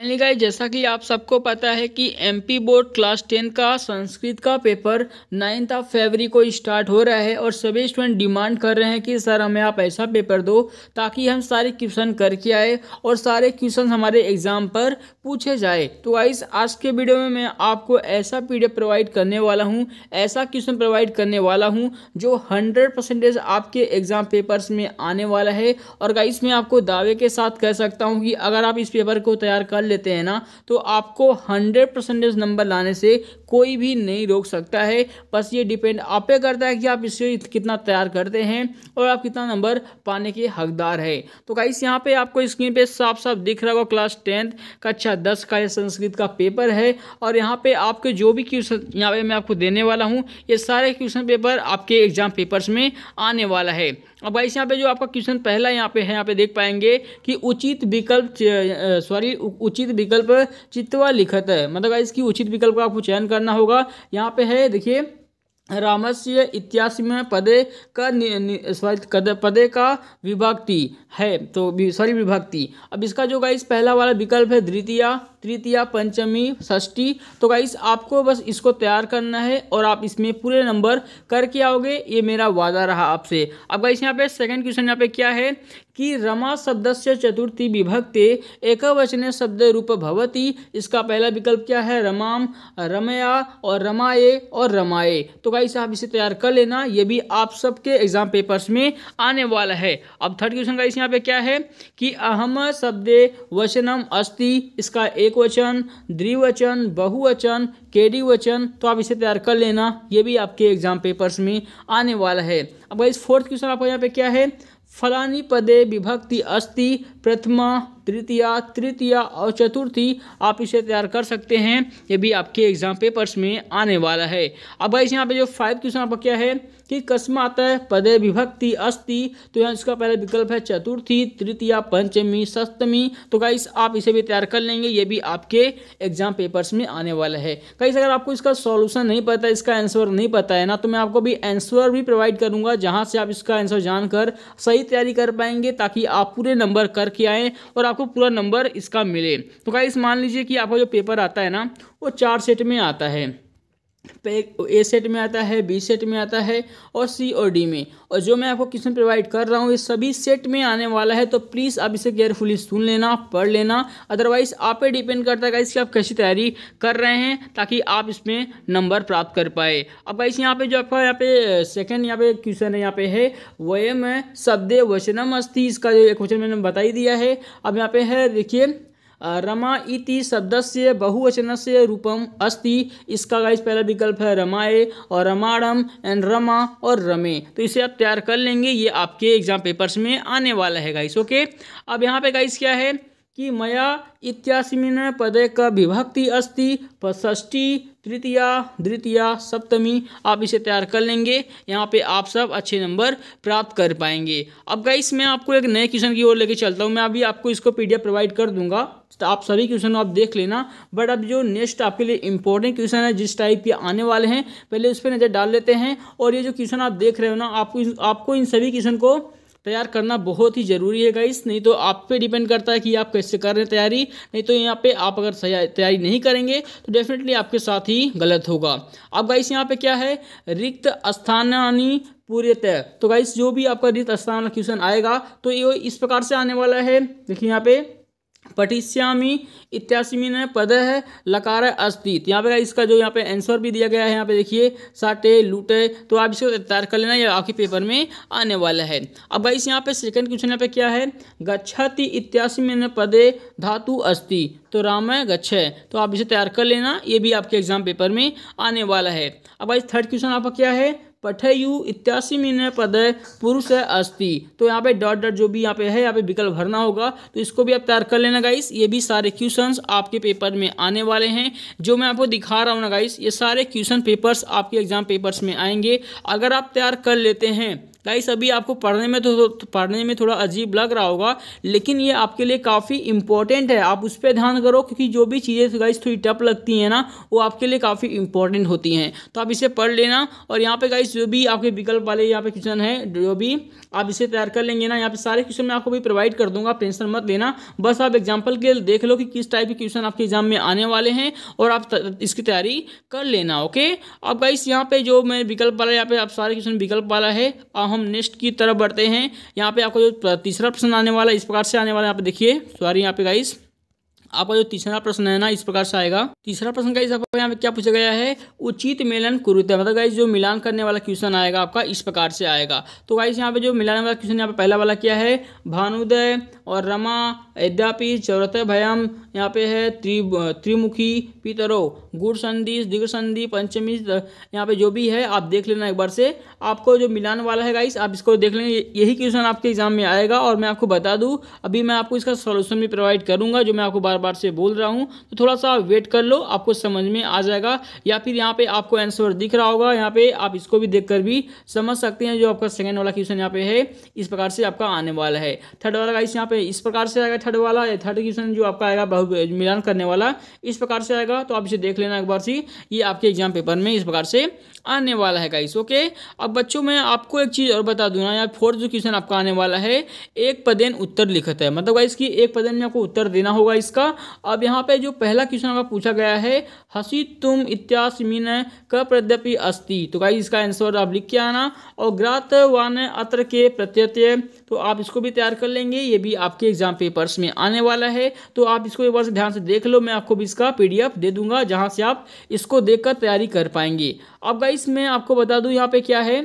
finally guys जैसा कि आप सबको पता है कि एमपी बोर्ड क्लास टेन का संस्कृत का पेपर नाइन्थ ऑफ फेबरी को स्टार्ट हो रहा है और सभी स्टूडेंट डिमांड कर रहे हैं कि सर हमें आप ऐसा पेपर दो ताकि हम सारे क्वेश्चन करके आए और सारे क्वेश्चन हमारे एग्ज़ाम पर पूछे जाए तो गाइस आज के वीडियो में मैं आपको ऐसा पी प्रोवाइड करने वाला हूँ ऐसा क्वेश्चन प्रोवाइड करने वाला हूँ जो हंड्रेड आपके एग्ज़ाम पेपर्स में आने वाला है और गाइस मैं आपको दावे के साथ कह सकता हूँ कि अगर आप इस पेपर को तैयार कर लेते हैं ना तो आपको हंड्रेड परसेंटेज नंबर लाने से कोई भी नहीं रोक सकता है बस ये डिपेंड आप पे करता है कि आप इसे कितना तैयार करते हैं और आप कितना नंबर पाने के हकदार है तो गाइस यहाँ पे आपको स्क्रीन पे साफ साफ दिख रहा होगा क्लास टेंथ कक्षा दस का यह संस्कृत का पेपर है और यहाँ पे आपके जो भी क्वेश्चन यहाँ पे मैं आपको देने वाला हूँ ये सारे क्वेश्चन पेपर आपके एग्जाम पेपर्स में आने वाला है अब गाइस यहाँ पे जो आपका क्वेश्चन पहला यहाँ पे है यहाँ पे देख पाएंगे कि उचित विकल्प सॉरी उचित विकल्प चित्वा लिखत है मतलब गाइस की उचित विकल्प का आपको चयन कर करना होगा यहाँ पे है देखिए रामस्य इतिहास में पदे का सॉरी पदे का विभक्ति है तो सॉरी विभक्ति अब इसका जो गाइस पहला वाला विकल्प है द्वितीया तृतीया पंचमी षष्ठी तो गाइस आपको बस इसको तैयार करना है और आप इसमें पूरे नंबर करके आओगे ये मेरा वादा रहा आपसे अब गाइस यहाँ पे सेकंड क्वेश्चन यहाँ पे क्या है कि रमा शब्द से चतुर्थी विभक्ते एक वचने शब्द रूप भवती इसका पहला विकल्प क्या है रमाम रमया और रमाए और रमाए तो गाइस आप इसे तैयार कर लेना ये भी आप सबके एग्जाम पेपर्स में आने वाला है अब थर्ड क्वेश्चन गाइस यहाँ पे क्या है कि अहम शब्द वचनम अस्ति इसका एक एक वचन द्विवचन बहुवचन केडीवचन वचन तो आप इसे तैयार कर लेना ये भी आपके एग्जाम पेपर्स में आने वाला है अब इस फोर्थ क्वेश्चन आपको यहाँ पे क्या है फलानी पदे विभक्ति अस्ति प्रथमा तृतीया तृतीया और चतुर्थी आप इसे तैयार कर सकते हैं ये भी आपके एग्जाम पेपर्स में आने वाला है अब गाइस यहाँ पे जो फाइव क्वेश्चन आपका क्या है कि कस्मा आता है विभक्ति अस्ति तो यहाँ इसका पहला विकल्प है चतुर्थी तृतीया पंचमी सप्तमी तो गाइस आप इसे भी तैयार कर लेंगे ये भी आपके एग्जाम पेपर्स में आने वाला है गाइस अगर आपको इसका सॉल्यूशन नहीं पता इसका आंसर नहीं पता है ना तो मैं आपको भी आंसर भी प्रोवाइड करूंगा जहाँ से आप इसका आंसर जानकर सही तैयारी कर पाएंगे ताकि आप पूरे नंबर करके आएँ और आपको पूरा नंबर इसका मिले तो गाइस मान लीजिए कि आपका जो पेपर आता है ना वो चार सेट में आता है पैक ए सेट में आता है बी सेट में आता है और सी और डी में और जो मैं आपको क्वेश्चन प्रोवाइड कर रहा हूँ ये सभी सेट में आने वाला है तो प्लीज़ आप इसे केयरफुली सुन लेना पढ़ लेना अदरवाइज आप पे डिपेंड करता है कि आप कैसी तैयारी कर रहे हैं ताकि आप इसमें नंबर प्राप्त कर पाए अब इस यहाँ पे जो आपका यहाँ पे सेकेंड यहाँ पे क्वेश्चन है यहाँ पे है वयम शब्द वचनम अस्थि इसका जो क्वेश्चन मैंने बताई दिया है अब यहाँ पे है देखिए रमा इति शब्द से बहुवचन से रूपम अस्ति इसका गाइस पहला विकल्प है रमाए और रमाणम एंड रमा और रमे तो इसे आप तैयार कर लेंगे ये आपके एग्जाम पेपर्स में आने वाला है गाइस ओके अब यहाँ पे गाइस क्या है कि मया इत्यासिमिन पदे का विभक्ति अस्ति षष्ठी तृतीया द्वितीया सप्तमी आप इसे तैयार कर लेंगे यहाँ पे आप सब अच्छे नंबर प्राप्त कर पाएंगे अब गाइस मैं आपको एक नए क्वेश्चन की ओर लेके चलता हूँ मैं अभी आपको इसको पीडीएफ प्रोवाइड कर दूंगा तो आप सभी क्वेश्चन आप देख लेना बट अब जो नेक्स्ट आपके लिए इंपॉर्टेंट क्वेश्चन है जिस टाइप के आने वाले हैं पहले उस पर नज़र डाल लेते हैं और ये जो क्वेश्चन आप देख रहे हो ना आपको आपको इन सभी क्वेश्चन को तैयार करना बहुत ही ज़रूरी है गाइस नहीं तो आप पे डिपेंड करता है कि आप कैसे कर रहे हैं तैयारी नहीं तो यहाँ पे आप अगर तैयारी नहीं करेंगे तो डेफिनेटली आपके साथ ही गलत होगा अब गाइस यहाँ पे क्या है रिक्त स्थानी पूरे तय तो गाइस जो भी आपका रिक्त स्थान क्वेश्चन आएगा तो ये इस प्रकार से आने वाला है देखिए यहाँ पे पठिष्यामी इत्यासी ने पद है लकार अस्तित तो यहाँ पर इसका जो यहाँ पे आंसर भी दिया गया है यहाँ पे देखिए साटे लूटे तो आप इसको तैयार कर लेना ये आपके पेपर में आने वाला है अब भाई यहाँ पे सेकंड क्वेश्चन यहाँ पे क्या है गच्छति इत्यासी में पदे धातु अस्ति तो राम है गच्छ है तो आप इसे तैयार कर लेना ये भी आपके एग्जाम पेपर में आने वाला है अब भाई थर्ड क्वेश्चन आपका क्या है पठयु इत्यासी में पद है पुरुष है अस्थि तो यहाँ पे डॉट डॉट जो भी यहाँ पे है यहाँ पे विकल्प भरना होगा तो इसको भी आप तैयार कर लेना गाइस ये भी सारे क्वेश्चंस आपके पेपर में आने वाले हैं जो मैं आपको दिखा रहा हूँ ना गाइस ये सारे क्वेश्चन पेपर्स आपके एग्जाम पेपर्स में आएंगे अगर आप तैयार कर लेते हैं गाइस अभी आपको पढ़ने में तो, तो, पढ़ने में थोड़ा अजीब लग रहा होगा लेकिन ये आपके लिए काफ़ी इंपॉर्टेंट है आप उस पर ध्यान करो क्योंकि जो भी चीज़ें गाइस थोड़ी टफ लगती हैं ना वो आपके लिए काफ़ी इंपॉर्टेंट होती हैं तो आप इसे पढ़ लेना और यहाँ पे गाइस जो भी आपके विकल्प वाले यहाँ पे क्वेश्चन है जो भी आप इसे तैयार कर लेंगे ना यहाँ पर सारे क्वेश्चन मैं आपको भी प्रोवाइड कर दूंगा टेंशन मत लेना बस आप एग्जाम्पल के देख लो कि किस टाइप के क्वेश्चन आपके एग्जाम में आने वाले हैं और आप इसकी तैयारी कर लेना ओके अब गाइस यहाँ पे जो मैं विकल्प वाला यहाँ पे आप सारे क्वेश्चन विकल्प वाला है हम नेक्स्ट की तरफ बढ़ते हैं यहाँ पे आपको जो तीसरा प्रश्न आने वाला इस प्रकार से आने वाला यहाँ पे देखिए सॉरी यहाँ पे गाइस आपका जो तीसरा प्रश्न है ना इस प्रकार से आएगा तीसरा प्रश्न का इस आपको यहाँ पे क्या पूछा गया है उचित मिलन कुरुते मतलब गाइस जो मिलान करने वाला क्वेश्चन आएगा आपका इस प्रकार से आएगा तो गाइस यहाँ पे जो मिलाने वाला क्वेश्चन यहाँ पे पहला वाला क्या है भानुदय और रमा यद्यापि चौरत भयम यहाँ पे है त्रि त्रिमुखी पितरो गुड़ संधि दिग संधि पंचमी यहाँ पे जो भी है आप देख लेना एक बार से आपको जो मिलान वाला है गाइस आप इसको देख लेंगे यही क्वेश्चन आपके एग्जाम में आएगा और मैं आपको बता दूँ अभी मैं आपको इसका सोल्यूशन भी प्रोवाइड करूँगा जो मैं आपको बार बार से बोल रहा हूँ तो थोड़ा सा वेट कर लो आपको समझ में आ जाएगा या फिर यहाँ पर आपको आंसर दिख रहा होगा यहाँ पे आप इसको भी देख कर भी समझ सकते हैं जो आपका सेकेंड वाला क्वेश्चन यहाँ पे है इस प्रकार से आपका आने वाला है थर्ड वाला गाइस यहाँ पे इस प्रकार से आएगा थर्ड वाला थर्ड क्वेश्चन जो आपका आएगा मिलान करने वाला इस प्रकार से आएगा तो आप इसे देख लेना एक बार सी ये आपके एग्जाम पेपर में इस प्रकार से आने वाला है गाइस ओके अब बच्चों मैं आपको एक चीज़ और बता दूँ ना यार फोर्थ जो क्वेश्चन आपका आने वाला है एक पदेन उत्तर लिखता है मतलब गाइस की एक पदेन में आपको उत्तर देना होगा इसका अब यहाँ पर जो पहला क्वेश्चन आपका पूछा गया है हसी तुम इत्यास मीन क प्रद्यपि अस्ति तो गाइस इसका आंसर आप लिख के आना और ग्रात वान अत्र के प्रत्यत्य तो आप इसको भी तैयार कर लेंगे ये भी आपके एग्जाम पेपर्स में आने वाला है तो आप इसको एक बार से ध्यान से देख लो मैं आपको भी इसका पीडीएफ दे दूंगा जहाँ से आप इसको देखकर तैयारी कर पाएंगे अब गाइस मैं आपको बता दूँ यहाँ पे क्या है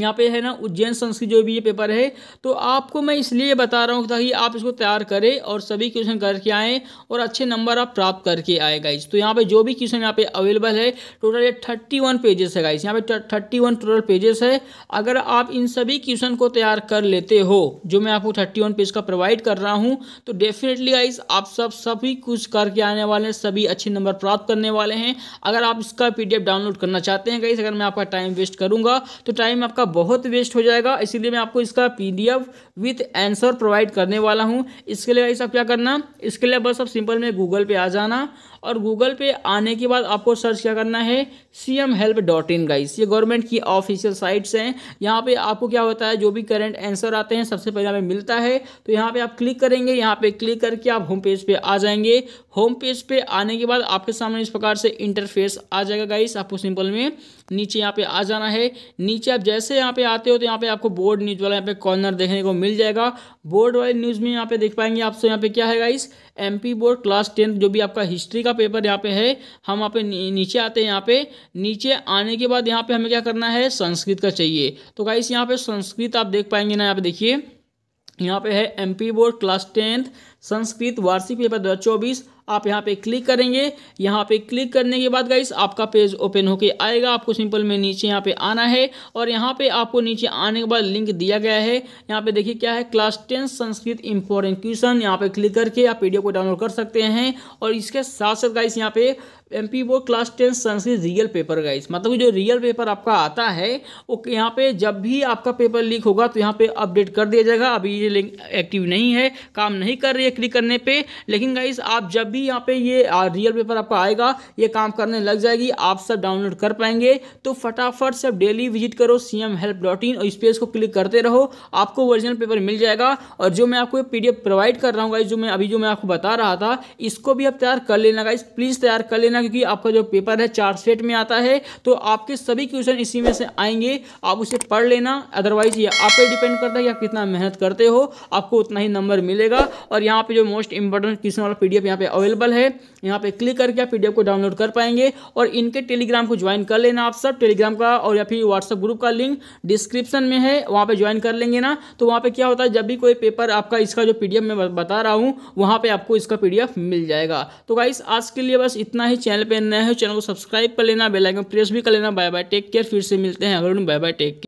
यहाँ पे है ना उज्जैन संस्कृत जो भी ये पेपर है तो आपको मैं इसलिए बता रहा हूँ ताकि आप इसको तैयार करें और सभी क्वेश्चन करके आएँ और अच्छे नंबर आप प्राप्त करके आए गाइज तो यहाँ पे जो भी क्वेश्चन यहाँ पे अवेलेबल है टोटल ये थर्टी वन पेजेस है गाइज यहाँ पे थर्टी वन टोटल पेजेस है अगर आप इन सभी क्वेश्चन को तैयार कर लेते हो जो मैं आपको थर्टी वन पेज का प्रोवाइड कर रहा हूँ तो डेफिनेटली गाइज आप सब सभी कुछ करके आने वाले हैं सभी अच्छे नंबर प्राप्त करने वाले हैं अगर आप इसका पी डाउनलोड करना चाहते हैं गाइज अगर मैं आपका टाइम वेस्ट करूँगा तो टाइम आपका आपका बहुत वेस्ट हो जाएगा इसीलिए मैं आपको इसका पीडीएफ विथ आंसर प्रोवाइड करने वाला हूँ इसके लिए आप क्या करना इसके लिए बस आप सिंपल में गूगल पे आ जाना और गूगल पे आने के बाद आपको सर्च क्या करना है C M help dot in guys ये गवर्नमेंट की ऑफिशियल साइट्स हैं यहाँ पे आपको क्या होता है जो भी करंट आंसर आते हैं सबसे पहले हमें मिलता है तो यहाँ पे आप क्लिक करेंगे यहाँ पे क्लिक करके आप होम पेज पे आ जाएंगे होम पेज पे आने के बाद आपके सामने इस प्रकार से इंटरफेस आ जाएगा गाइस आपको सिंपल में नीचे यहाँ पे आ जाना है नीचे आप जैसे यहाँ पे आते हो तो यहाँ पे आपको बोर्ड न्यूज़ वाला यहाँ पे कॉर्नर देखने को मिल जाएगा बोर्ड वाले न्यूज़ में यहाँ पे देख पाएंगे आपसे यहाँ पे क्या है guys MP board class tenth जो भी आपका हिस्ट्री का पेपर यहाँ पे है हम यहाँ पे नीचे आते हैं यहाँ पे नीचे आने के बाद यहाँ पे हमें क्या करना है संस्कृत का चाहिए तो गाइस यहाँ पे संस्कृत आप देख पाएंगे ना यहाँ पे देखिए यहाँ पे है MP board class tenth Sanskrit वार्षिक पेपर दो हज़ार चौबीस आप यहाँ पे क्लिक करेंगे यहाँ पे क्लिक करने के बाद गाइस आपका पेज ओपन होके आएगा आपको सिंपल में नीचे यहाँ पे आना है और यहाँ पे आपको नीचे आने के बाद लिंक दिया गया है यहाँ पे देखिए क्या है class ten Sanskrit important question यहाँ पे क्लिक करके आप पी को डाउनलोड कर सकते हैं और इसके साथ साथ गाइस यहाँ पे एम पी वो class ten Sanskrit real paper guys मतलब जो रियल पेपर आपका आता है वो यहाँ पे जब भी आपका पेपर लीक होगा तो यहाँ पे अपडेट कर दिया जाएगा अभी ये लिंक एक्टिव नहीं है काम नहीं कर रही है क्लिक करने पे लेकिन गाइस आप जब भी यहाँ पे ये रियल पेपर आपका आएगा ये काम करने लग जाएगी आप सब डाउनलोड कर पाएंगे तो फटाफट से डेली विजिट करो C M help dot in और इस पेज को क्लिक करते रहो आपको ओरिजिनल पेपर मिल जाएगा और जो मैं आपको पी प्रोवाइड कर रहा हूँ जो मैं अभी जो मैं आपको बता रहा था इसको भी आप तैयार कर लेना गाइज प्लीज़ तैयार कर लेना क्योंकि आपका जो पेपर है चार सेट में आता है तो आपके सभी क्वेश्चन इसी में से आएंगे आप उसे पढ़ लेना अदरवाइज ये आप पे डिपेंड करता है कि आप कितना मेहनत करते हो आपको उतना ही नंबर मिलेगा और यहाँ पे जो मोस्ट इंपॉर्टेंट क्वेश्चन वाला पीडीएफ यहाँ पे अवेलेबल है यहाँ पे क्लिक करके आप पीडीएफ को डाउनलोड कर पाएंगे और इनके टेलीग्राम को ज्वाइन कर लेना आप सब टेलीग्राम का और या फिर व्हाट्सअप ग्रुप का लिंक डिस्क्रिप्शन में है वहाँ पे ज्वाइन कर लेंगे ना तो वहाँ पे क्या होता है जब भी कोई पेपर आपका इसका जो पीडीएफ मैं बता रहा हूँ वहाँ पे आपको इसका पीडीएफ मिल जाएगा तो गाइस आज के लिए बस इतना ही चैनल पर नया हो चैनल को सब्सक्राइब कर लेना बेलाइकन प्रेस भी कर लेना बाय बाय टेक केयर फिर से मिलते हैं अगर बाय बाय टेक केयर